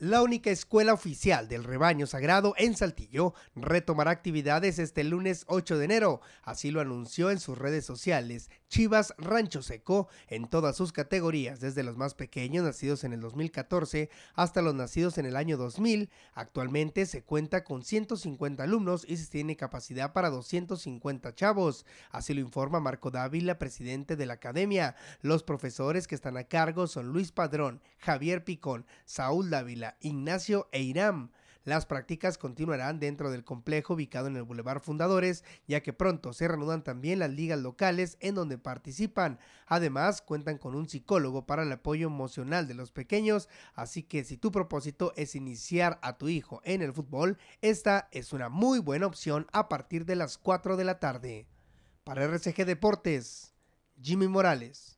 La única escuela oficial del rebaño sagrado en Saltillo retomará actividades este lunes 8 de enero, así lo anunció en sus redes sociales Chivas Rancho Seco en todas sus categorías, desde los más pequeños nacidos en el 2014 hasta los nacidos en el año 2000. Actualmente se cuenta con 150 alumnos y se tiene capacidad para 250 chavos, así lo informa Marco Dávila, presidente de la academia. Los profesores que están a cargo son Luis Padrón, Javier Picón, Saúl Dávila, Ignacio e Irán. Las prácticas continuarán dentro del complejo ubicado en el Boulevard Fundadores, ya que pronto se reanudan también las ligas locales en donde participan. Además, cuentan con un psicólogo para el apoyo emocional de los pequeños, así que si tu propósito es iniciar a tu hijo en el fútbol, esta es una muy buena opción a partir de las 4 de la tarde. Para RCG Deportes, Jimmy Morales.